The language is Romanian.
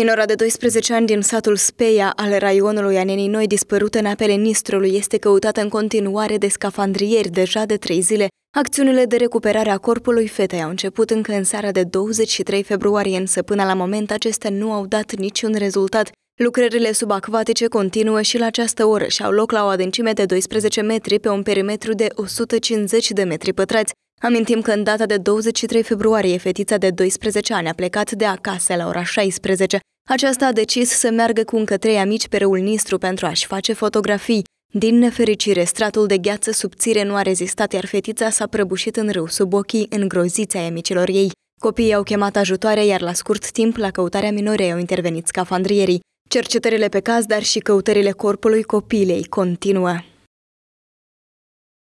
Minora de 12 ani din satul Speia al raionului Anenii Noi dispărută în apele Nistrului este căutată în continuare de scafandrieri deja de trei zile. Acțiunile de recuperare a corpului fetei au început încă în seara de 23 februarie, însă până la moment acestea nu au dat niciun rezultat. Lucrările subacvatice continuă și la această oră și au loc la o adâncime de 12 metri pe un perimetru de 150 de metri pătrați. Amintim că în data de 23 februarie, fetița de 12 ani a plecat de acasă la ora 16. Aceasta a decis să meargă cu încă trei amici pe râul Nistru pentru a-și face fotografii. Din nefericire, stratul de gheață subțire nu a rezistat, iar fetița s-a prăbușit în râu sub ochii în ai amicilor ei. Copiii au chemat ajutoare, iar la scurt timp, la căutarea minorei au intervenit scafandrierii. Cercetările pe caz, dar și căutările corpului copilei continuă.